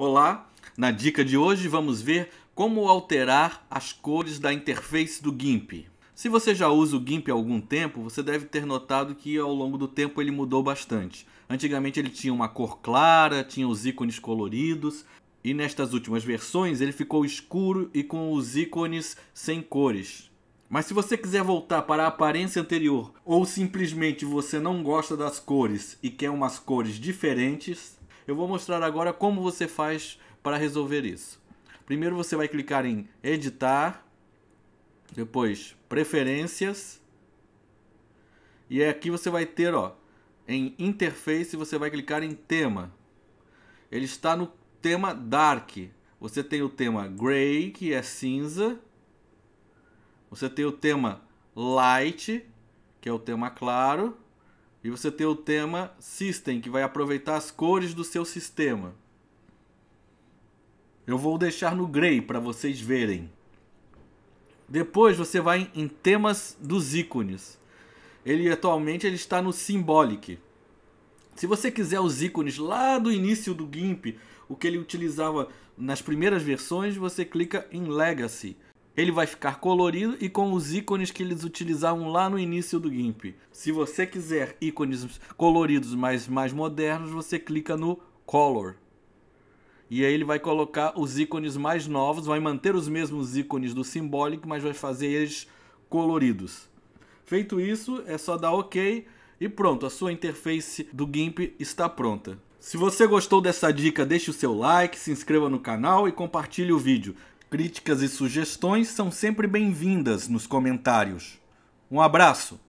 Olá, na dica de hoje vamos ver como alterar as cores da interface do GIMP. Se você já usa o GIMP há algum tempo, você deve ter notado que ao longo do tempo ele mudou bastante. Antigamente ele tinha uma cor clara, tinha os ícones coloridos, e nestas últimas versões ele ficou escuro e com os ícones sem cores. Mas se você quiser voltar para a aparência anterior ou simplesmente você não gosta das cores e quer umas cores diferentes, eu vou mostrar agora como você faz para resolver isso. Primeiro você vai clicar em editar, depois preferências e é aqui você vai ter, ó, em interface você vai clicar em tema. Ele está no tema dark. Você tem o tema gray, que é cinza. Você tem o tema light, que é o tema claro. E você tem o tema System, que vai aproveitar as cores do seu sistema. Eu vou deixar no gray para vocês verem. Depois você vai em temas dos ícones. Ele atualmente ele está no Symbolic. Se você quiser os ícones lá do início do GIMP, o que ele utilizava nas primeiras versões, você clica em Legacy. Ele vai ficar colorido e com os ícones que eles utilizavam lá no início do GIMP. Se você quiser ícones coloridos, mas mais modernos, você clica no Color. E aí ele vai colocar os ícones mais novos, vai manter os mesmos ícones do Symbolic, mas vai fazer eles coloridos. Feito isso, é só dar OK e pronto, a sua interface do GIMP está pronta. Se você gostou dessa dica, deixe o seu like, se inscreva no canal e compartilhe o vídeo. Críticas e sugestões são sempre bem-vindas nos comentários. Um abraço!